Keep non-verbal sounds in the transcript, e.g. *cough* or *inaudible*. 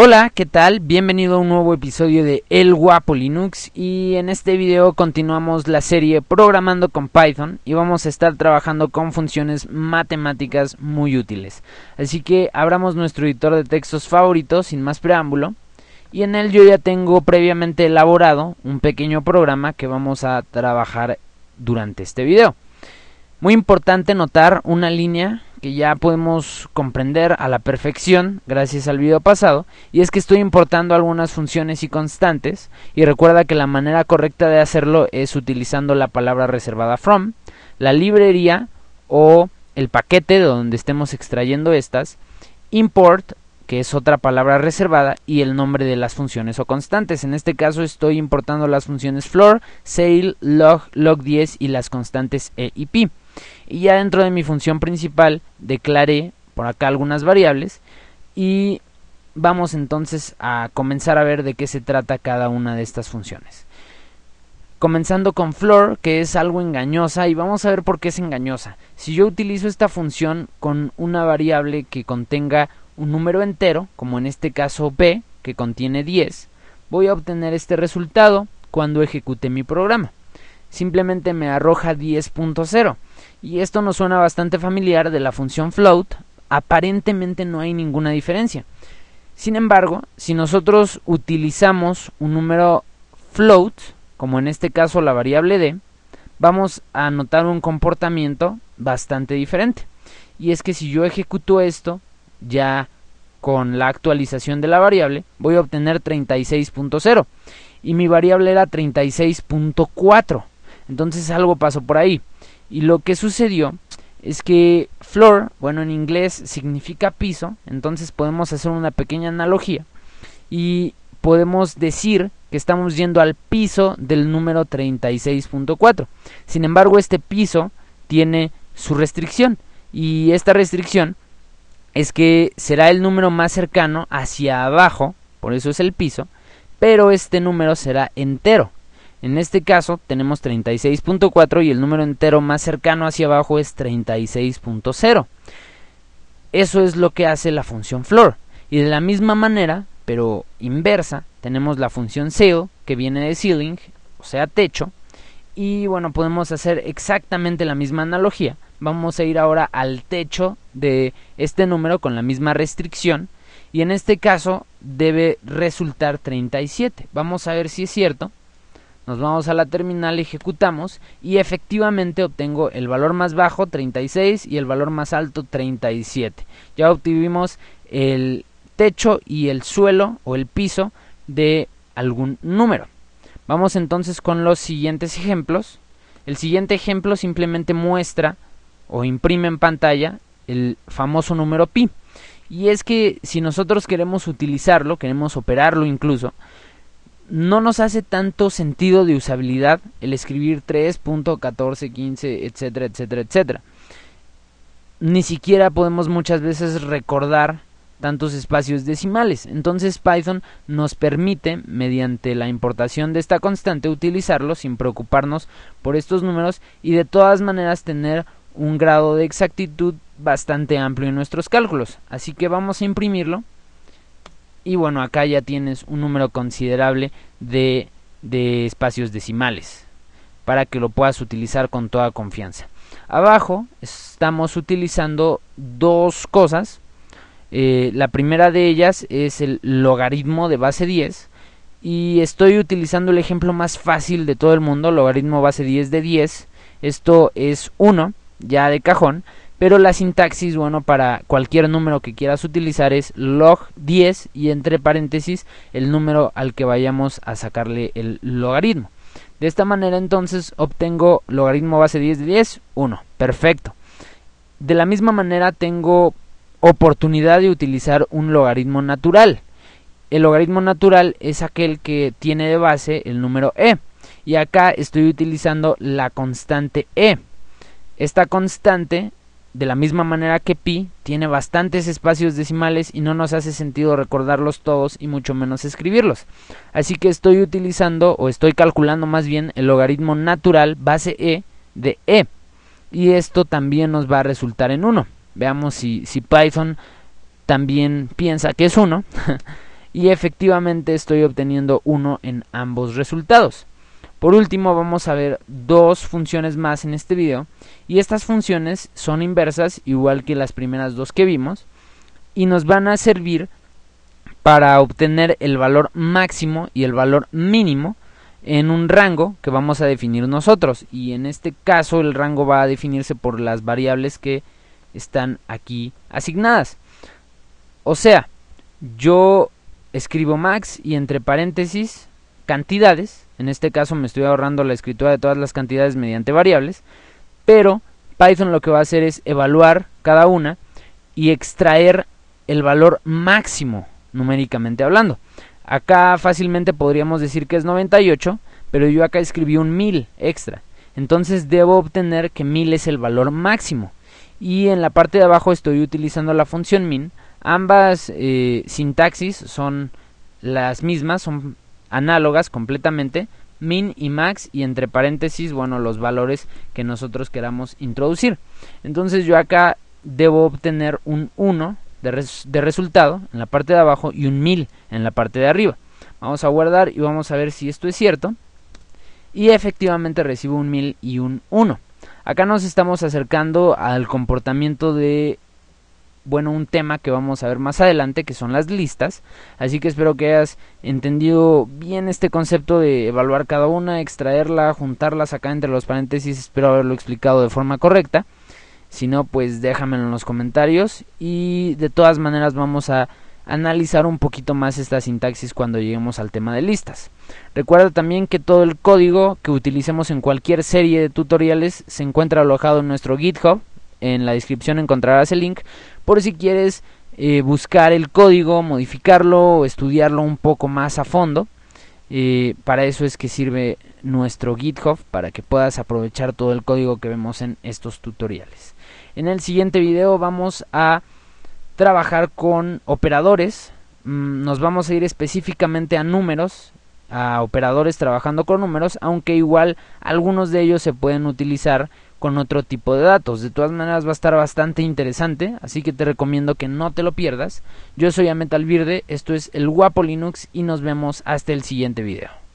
Hola, ¿qué tal? Bienvenido a un nuevo episodio de El Guapo Linux y en este video continuamos la serie Programando con Python y vamos a estar trabajando con funciones matemáticas muy útiles. Así que abramos nuestro editor de textos favorito sin más preámbulo y en él yo ya tengo previamente elaborado un pequeño programa que vamos a trabajar durante este video. Muy importante notar una línea que ya podemos comprender a la perfección gracias al video pasado, y es que estoy importando algunas funciones y constantes, y recuerda que la manera correcta de hacerlo es utilizando la palabra reservada from, la librería o el paquete de donde estemos extrayendo estas, import, que es otra palabra reservada, y el nombre de las funciones o constantes. En este caso estoy importando las funciones floor, sale, log, log10 y las constantes e y pi y ya dentro de mi función principal declaré por acá algunas variables y vamos entonces a comenzar a ver de qué se trata cada una de estas funciones. Comenzando con floor, que es algo engañosa, y vamos a ver por qué es engañosa. Si yo utilizo esta función con una variable que contenga un número entero, como en este caso b, que contiene 10, voy a obtener este resultado cuando ejecute mi programa. Simplemente me arroja 10.0. Y esto nos suena bastante familiar de la función float, aparentemente no hay ninguna diferencia. Sin embargo, si nosotros utilizamos un número float, como en este caso la variable d, vamos a notar un comportamiento bastante diferente. Y es que si yo ejecuto esto, ya con la actualización de la variable, voy a obtener 36.0. Y mi variable era 36.4. Entonces algo pasó por ahí. Y lo que sucedió es que floor, bueno, en inglés significa piso, entonces podemos hacer una pequeña analogía y podemos decir que estamos yendo al piso del número 36.4. Sin embargo, este piso tiene su restricción y esta restricción es que será el número más cercano hacia abajo, por eso es el piso, pero este número será entero. En este caso tenemos 36.4 y el número entero más cercano hacia abajo es 36.0. Eso es lo que hace la función floor. Y de la misma manera, pero inversa, tenemos la función ceil que viene de ceiling, o sea, techo. Y bueno, podemos hacer exactamente la misma analogía. Vamos a ir ahora al techo de este número con la misma restricción. Y en este caso debe resultar 37. Vamos a ver si es cierto nos vamos a la terminal, ejecutamos y efectivamente obtengo el valor más bajo 36 y el valor más alto 37. Ya obtuvimos el techo y el suelo o el piso de algún número. Vamos entonces con los siguientes ejemplos. El siguiente ejemplo simplemente muestra o imprime en pantalla el famoso número pi. Y es que si nosotros queremos utilizarlo, queremos operarlo incluso, no nos hace tanto sentido de usabilidad el escribir 3.14, 15, etcétera, etcétera, etcétera. Ni siquiera podemos muchas veces recordar tantos espacios decimales. Entonces Python nos permite, mediante la importación de esta constante, utilizarlo sin preocuparnos por estos números y de todas maneras tener un grado de exactitud bastante amplio en nuestros cálculos. Así que vamos a imprimirlo y bueno, acá ya tienes un número considerable de, de espacios decimales para que lo puedas utilizar con toda confianza. Abajo estamos utilizando dos cosas. Eh, la primera de ellas es el logaritmo de base 10. Y estoy utilizando el ejemplo más fácil de todo el mundo, logaritmo base 10 de 10. Esto es 1, ya de cajón. Pero la sintaxis, bueno, para cualquier número que quieras utilizar es log 10 y entre paréntesis el número al que vayamos a sacarle el logaritmo. De esta manera entonces obtengo logaritmo base 10 de 10, 1. Perfecto. De la misma manera tengo oportunidad de utilizar un logaritmo natural. El logaritmo natural es aquel que tiene de base el número e. Y acá estoy utilizando la constante e. Esta constante de la misma manera que pi, tiene bastantes espacios decimales y no nos hace sentido recordarlos todos y mucho menos escribirlos. Así que estoy utilizando o estoy calculando más bien el logaritmo natural base e de e. Y esto también nos va a resultar en 1. Veamos si, Python también piensa que es 1. *laughs* y efectivamente estoy obteniendo 1 en ambos resultados. Por último vamos a ver dos funciones más en este video y estas funciones son inversas igual que las primeras dos que vimos y nos van a servir para obtener el valor máximo y el valor mínimo en un rango que vamos a definir nosotros y en este caso el rango va a definirse por las variables que están aquí asignadas. O sea, yo escribo max y entre paréntesis cantidades en este caso me estoy ahorrando la escritura de todas las cantidades mediante variables, pero Python lo que va a hacer es evaluar cada una y extraer el valor máximo numéricamente hablando. Acá fácilmente podríamos decir que es 98, pero yo acá escribí un 1000 extra. Entonces debo obtener que 1000 es el valor máximo. Y en la parte de abajo estoy utilizando la función min. Ambas eh, sintaxis son las mismas, son análogas completamente, min y max y entre paréntesis, bueno, los valores que nosotros queramos introducir. Entonces yo acá debo obtener un 1 de, de resultado en la parte de abajo y un 1000 en la parte de arriba. Vamos a guardar y vamos a ver si esto es cierto. Y efectivamente recibo un 1000 y un 1. Acá nos estamos acercando al comportamiento de bueno, un tema que vamos a ver más adelante, que son las listas. Así que espero que hayas entendido bien este concepto de evaluar cada una, extraerla, juntarlas acá entre los paréntesis. Espero haberlo explicado de forma correcta. Si no, pues déjamelo en los comentarios. Y de todas maneras vamos a analizar un poquito más esta sintaxis cuando lleguemos al tema de listas. Recuerda también que todo el código que utilicemos en cualquier serie de tutoriales se encuentra alojado en nuestro GitHub en la descripción encontrarás el link por si quieres eh, buscar el código, modificarlo o estudiarlo un poco más a fondo. Eh, para eso es que sirve nuestro GitHub, para que puedas aprovechar todo el código que vemos en estos tutoriales. En el siguiente video vamos a trabajar con operadores, mm, nos vamos a ir específicamente a números, a operadores trabajando con números, aunque igual algunos de ellos se pueden utilizar con otro tipo de datos. De todas maneras va a estar bastante interesante, así que te recomiendo que no te lo pierdas. Yo soy Ametalvirde, esto es el Guapo Linux y nos vemos hasta el siguiente video.